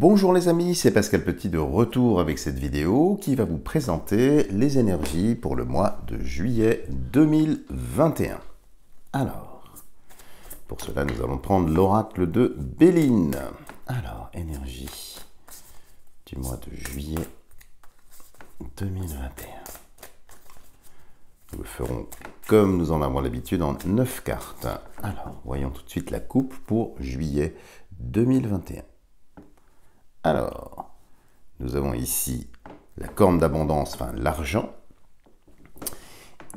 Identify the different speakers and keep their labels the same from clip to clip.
Speaker 1: Bonjour les amis, c'est Pascal Petit de retour avec cette vidéo qui va vous présenter les énergies pour le mois de juillet 2021. Alors, pour cela nous allons prendre l'oracle de Béline. Alors, énergie du mois de juillet 2021. Nous le ferons comme nous en avons l'habitude en 9 cartes. Alors, voyons tout de suite la coupe pour juillet 2021. Alors, nous avons ici la corne d'abondance, enfin l'argent.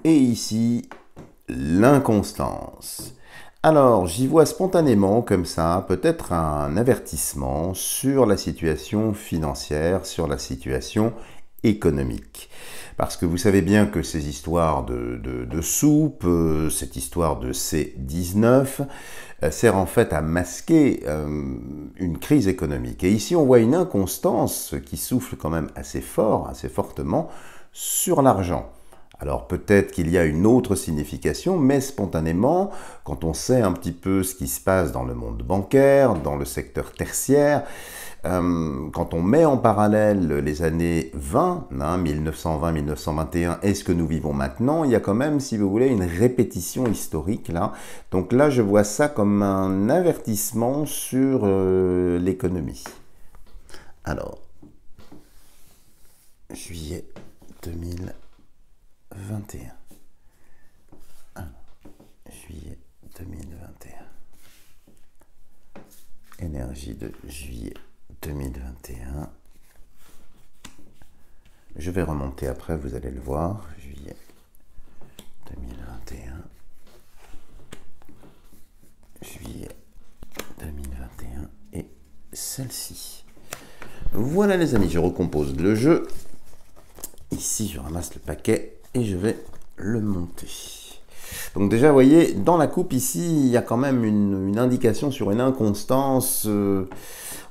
Speaker 1: Et ici, l'inconstance. Alors, j'y vois spontanément, comme ça, peut-être un avertissement sur la situation financière, sur la situation économique. Parce que vous savez bien que ces histoires de, soupe, euh, cette histoire de C19, euh, sert en fait à masquer euh, une crise économique. Et ici, on voit une inconstance qui souffle quand même assez fort, assez fortement, sur l'argent. Alors peut-être qu'il y a une autre signification, mais spontanément, quand on sait un petit peu ce qui se passe dans le monde bancaire, dans le secteur tertiaire, euh, quand on met en parallèle les années 20, 1920-1921, hein, et ce que nous vivons maintenant, il y a quand même, si vous voulez, une répétition historique là. Donc là, je vois ça comme un avertissement sur euh, l'économie. Alors, juillet 2021. juillet 2021. Énergie de juillet 2021. Je vais remonter après, vous allez le voir, juillet 2021. Juillet 2021 et celle-ci. Voilà les amis, je recompose le jeu. Ici, je ramasse le paquet et je vais le monter. Donc déjà, vous voyez, dans la coupe ici, il y a quand même une, indication sur une inconstance. Euh,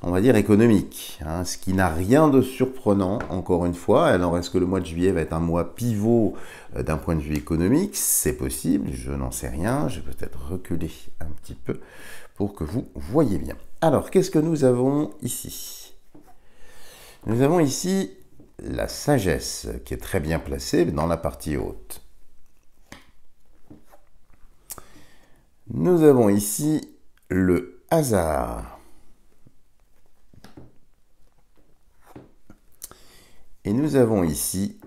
Speaker 1: on va dire, économique. Hein. ce qui n'a rien de surprenant, encore une fois. Alors, est-ce que le mois de juillet va être un mois pivot euh, d'un point de vue économique C'est possible, je n'en sais rien. Je vais peut-être reculer un petit peu pour que vous voyez bien. Alors, qu'est-ce que nous avons ici Nous avons ici la sagesse, qui est très bien placée dans la partie haute. Nous avons ici le hasard nous avons ici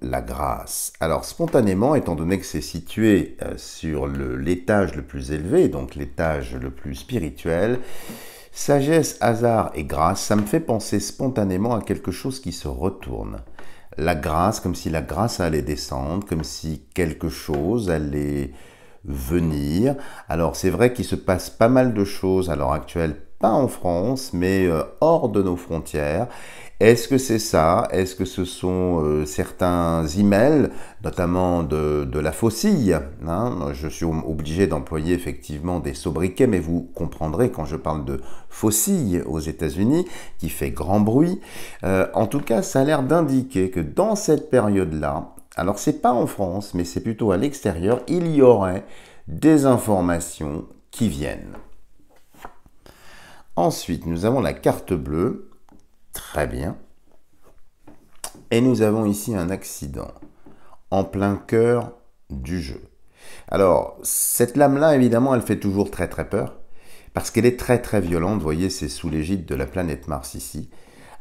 Speaker 1: la grâce. Alors spontanément, étant donné que c'est situé euh, sur l'étage le, le, plus élevé, donc l'étage le plus spirituel, sagesse, hasard et grâce, ça me fait penser spontanément à quelque chose qui se retourne. La grâce, comme si la grâce allait descendre, comme si quelque chose allait venir. Alors c'est vrai qu'il se passe pas mal de choses à l'heure actuelle pas en France, mais euh, hors de nos frontières. Est-ce que c'est ça Est-ce que ce sont euh, certains emails, notamment de, la faucille hein, Je suis obligé d'employer effectivement des sobriquets, mais vous comprendrez quand je parle de faucille aux États-Unis, qui fait grand bruit. Euh, en tout cas, ça a l'air d'indiquer que dans cette période-là, alors c'est pas en France, mais c'est plutôt à l'extérieur, il y aurait des informations qui viennent. Ensuite, nous avons la carte bleue. Très bien. Et nous avons ici un accident en plein cœur du jeu. Alors, cette lame-là, évidemment, elle fait toujours très très peur, parce qu'elle est très très violente. Vous voyez, c'est sous l'égide de la planète Mars ici.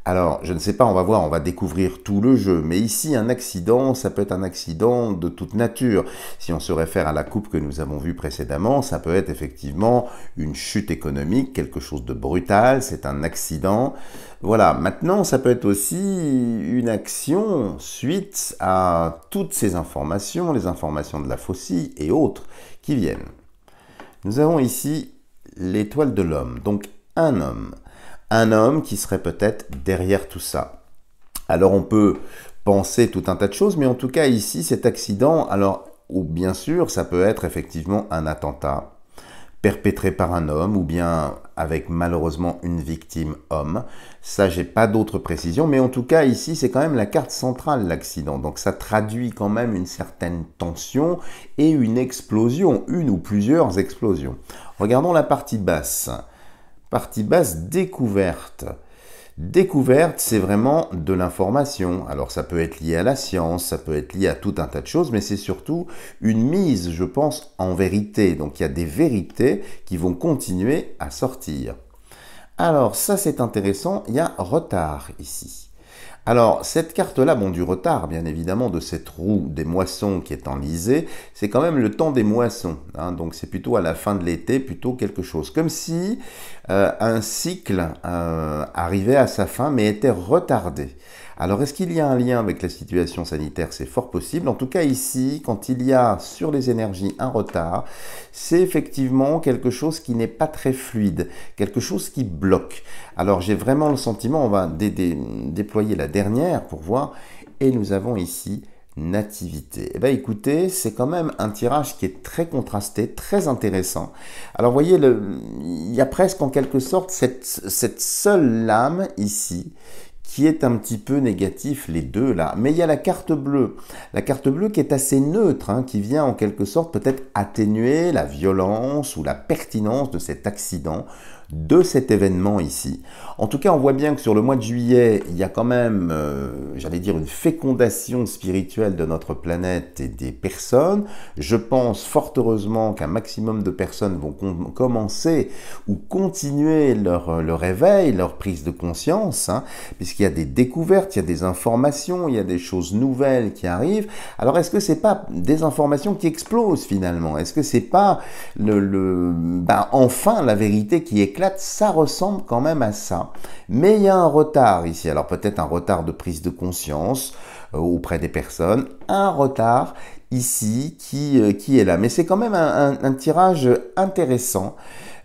Speaker 1: Alors, je ne sais pas, on va voir, on va découvrir tout le jeu. Mais ici, un accident, ça peut être un accident de toute nature. Si on se réfère à la coupe que nous avons vue précédemment, ça peut être effectivement une chute économique, quelque chose de brutal, c'est un accident. Voilà, maintenant, ça peut être aussi une action suite à toutes ces informations, les informations de la faucille et autres qui viennent. Nous avons ici l'étoile de l'homme, donc un homme un homme qui serait peut-être derrière tout ça. Alors on peut penser tout un tas de choses, mais en tout cas ici cet accident, alors ou bien sûr ça peut être effectivement un attentat perpétré par un homme ou bien avec malheureusement une victime homme. Ça, j'ai pas d'autres précisions, mais en tout cas ici, c'est quand même la carte centrale l'accident. Donc ça traduit quand même une certaine tension et une explosion, une ou plusieurs explosions. Regardons la partie basse. Partie basse découverte. Découverte, c'est vraiment de l'information. Alors ça peut être lié à la science, ça peut être lié à tout un tas de choses, mais c'est surtout une mise, je pense, en vérité. Donc il y a des vérités qui vont continuer à sortir. Alors ça c'est intéressant, il y a retard ici. Alors, cette carte-là, bon, du retard, bien évidemment, de cette roue des moissons qui est enlisée, c'est quand même le temps des moissons. Hein. donc, c'est plutôt à la fin de l'été, plutôt quelque chose. Comme si euh, un cycle euh, arrivait à sa fin, mais était retardé. Alors est-ce qu'il y a un lien avec la situation sanitaire C'est fort possible. En tout cas ici, quand il y a sur les énergies un retard, c'est effectivement quelque chose qui n'est pas très fluide, quelque chose qui bloque. Alors j'ai vraiment le sentiment, on va déployer la dernière pour voir, et nous avons ici nativité. Eh bien écoutez, c'est quand même un tirage qui est très contrasté, très intéressant. Alors voyez, il y a presque en quelque sorte cette seule lame ici qui est un petit peu négatif, les deux là. Mais il y a la carte bleue. La carte bleue qui est assez neutre, hein, qui vient en quelque sorte peut-être atténuer la violence ou la pertinence de cet accident de cet événement ici. En tout cas, on voit bien que sur le mois de juillet, il y a quand même, euh, j'allais dire, une fécondation spirituelle de notre planète et des personnes. Je pense fort heureusement qu'un maximum de personnes vont commencer ou continuer leur, euh, réveil, leur prise de conscience, hein, puisqu'il y a des découvertes, il y a des informations, il y a des choses nouvelles qui arrivent. Alors, est-ce que c'est pas des informations qui explosent finalement Est-ce que c'est pas le, ben, enfin la vérité qui éclate ça ressemble quand même à ça. Mais il y a un retard ici. Alors peut-être un retard de prise de conscience euh, auprès des personnes, un retard ici qui, euh, qui est là. Mais c'est quand même un tirage intéressant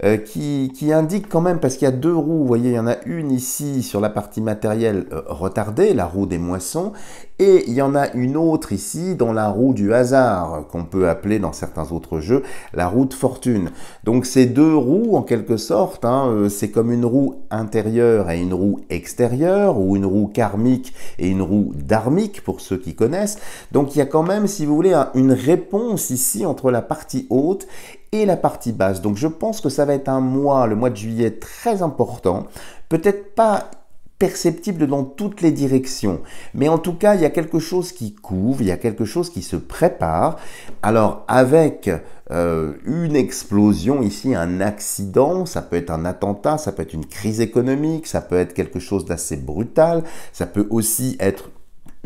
Speaker 1: euh, qui, indique quand même, parce qu'il y a deux roues, vous voyez, il y en a une ici sur la partie matérielle euh, retardée, la roue des moissons, et il y en a une autre ici dans la roue du hasard, euh, qu'on peut appeler dans certains autres jeux la roue de fortune. Donc ces deux roues, en quelque sorte, hein, c'est comme une roue intérieure et une roue extérieure, ou une roue karmique et une roue dharmique, pour ceux qui connaissent. Donc il y a quand même, si vous voulez, une réponse ici entre la partie haute la partie basse. Donc je pense que ça va être un mois, le mois de juillet, très important. Peut-être pas perceptible dans toutes les directions. Mais en tout cas, il y a quelque chose qui couvre, il y a quelque chose qui se prépare. Alors avec euh, une explosion ici, un accident, ça peut être un attentat, ça peut être une crise économique, ça peut être quelque chose d'assez brutal, ça peut aussi être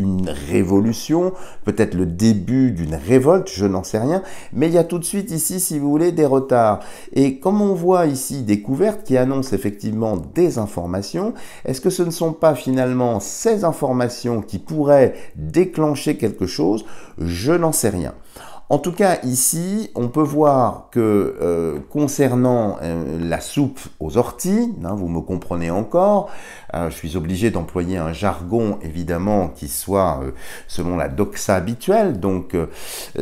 Speaker 1: une révolution, peut-être le début d'une révolte, je n'en sais rien, mais il y a tout de suite ici, si vous voulez, des retards. Et comme on voit ici des couvertes qui annoncent effectivement des informations, est-ce que ce ne sont pas finalement ces informations qui pourraient déclencher quelque chose Je n'en sais rien. En tout cas, ici, on peut voir que euh, concernant euh, la soupe aux orties, hein, vous me comprenez encore, euh, je suis obligé d'employer un jargon évidemment qui soit selon la doxa habituelle. Donc,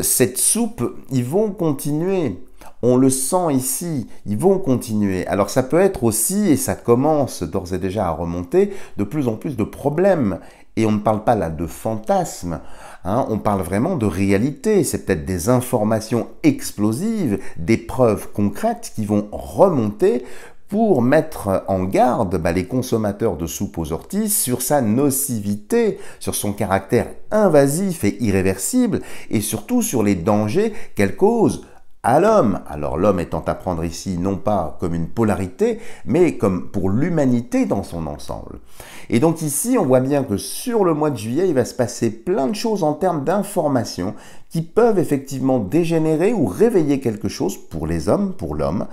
Speaker 1: cette soupe, ils vont continuer on le sent ici, ils vont continuer. Alors ça peut être aussi, et ça commence d'ores et déjà à remonter, de plus en plus de problèmes. Et on ne parle pas là de fantasmes, Hein, on parle vraiment de réalité, c'est peut-être des informations explosives, des preuves concrètes qui vont remonter pour mettre en garde bah, les consommateurs de soupe aux orties sur sa nocivité, sur son caractère invasif et irréversible, et surtout sur les dangers qu'elle cause à l'homme. Alors l'homme étant à prendre ici non pas comme une polarité, mais comme pour l'humanité dans son ensemble. Et donc ici, on voit bien que sur le mois de juillet, il va se passer plein de choses en termes d'informations qui peuvent effectivement dégénérer ou réveiller quelque chose pour les hommes, pour l'homme.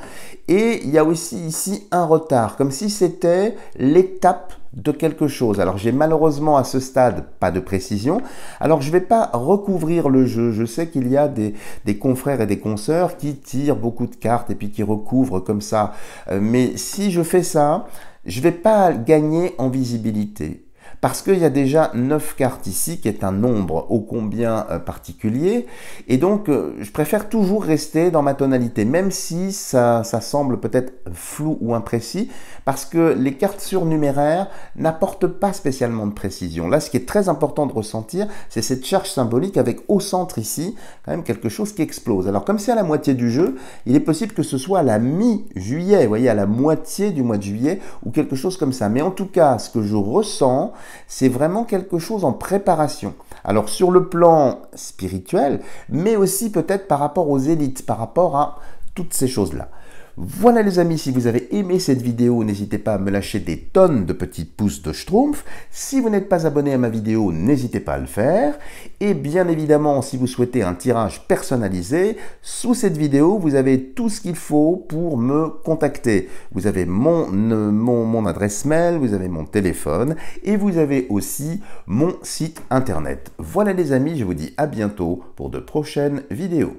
Speaker 1: Et il y a aussi ici un retard, comme si c'était l'étape de quelque chose. Alors j'ai malheureusement à ce stade pas de précision. Alors je ne vais pas recouvrir le jeu. Je sais qu'il y a des, des, confrères et des consoeurs qui tirent beaucoup de cartes et puis qui recouvrent comme ça. Euh, mais si je fais ça, je ne vais pas gagner en visibilité parce qu'il y a déjà 9 cartes ici, qui est un nombre ô combien euh, particulier, et donc euh, je préfère toujours rester dans ma tonalité, même si ça, semble peut-être flou ou imprécis, parce que les cartes surnuméraires n'apportent pas spécialement de précision. Là, ce qui est très important de ressentir, c'est cette charge symbolique avec au centre ici, quand même quelque chose qui explose. Alors comme c'est à la moitié du jeu, il est possible que ce soit à la mi-juillet, vous voyez, à la moitié du mois de juillet, ou quelque chose comme ça. Mais en tout cas, ce que je ressens, c'est vraiment quelque chose en préparation. Alors sur le plan spirituel, mais aussi peut-être par rapport aux élites, par rapport à toutes ces choses-là. Voilà les amis, si vous avez aimé cette vidéo, n'hésitez pas à me lâcher des tonnes de petits pouces de schtroumpf. Si vous n'êtes pas abonné à ma vidéo, n'hésitez pas à le faire. Et bien évidemment, si vous souhaitez un tirage personnalisé, sous cette vidéo, vous avez tout ce qu'il faut pour me contacter. Vous avez mon, euh, mon adresse mail, vous avez mon téléphone et vous avez aussi mon site internet. Voilà les amis, je vous dis à bientôt pour de prochaines vidéos.